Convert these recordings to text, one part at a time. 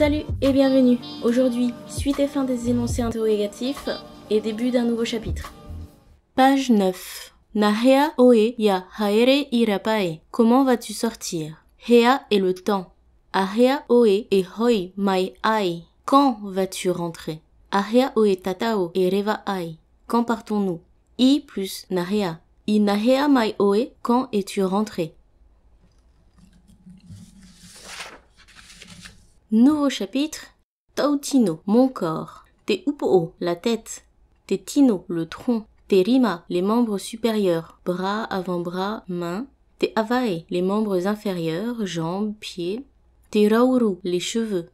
Salut et bienvenue Aujourd'hui, suite et fin des énoncés interrogatifs et début d'un nouveau chapitre. Page 9. Nahea oe ya haere irapae. Comment vas-tu sortir Hea est le temps. Ahea oe e hoi mai ai. Quand vas-tu rentrer Ahea oe tatao e reva ai. Quand partons-nous I plus nahea. I nahea mai oe. Quand es-tu rentré Nouveau chapitre Tautino, mon corps. Te upo, la tête. Te tino, le tronc. Te rima, les membres supérieurs. Bras, avant-bras, mains. Te avae, les membres inférieurs, jambes, pieds. Te rauru, les cheveux.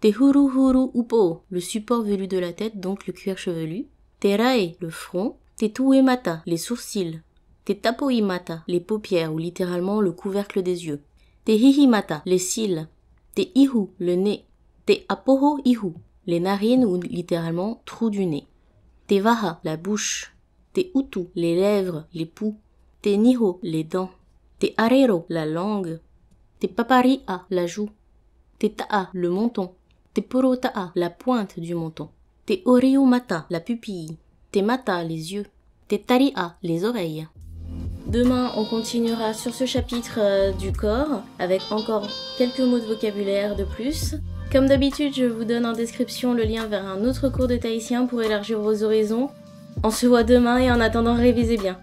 Te huru huru upo, le support velu de la tête, donc le cuir chevelu. Te rae, le front. Te tuemata, les sourcils. Te tapoimata, les paupières ou littéralement le couvercle des yeux. Te hihimata, les cils. Te ihu, le nez. Te apoho ihu, les narines ou littéralement trou du nez. Te vaha, la bouche. Te utu, les lèvres, les poux. Te niho, les dents. Te arero, la langue. Te paparia, la joue. Te taa, le menton. Te porotaa, la pointe du menton. Te oriumata, la pupille. Te mata, les yeux. Te taria, les oreilles. Demain, on continuera sur ce chapitre euh, du corps avec encore quelques mots de vocabulaire de plus. Comme d'habitude, je vous donne en description le lien vers un autre cours de tahitien pour élargir vos horizons. On se voit demain et en attendant, révisez bien.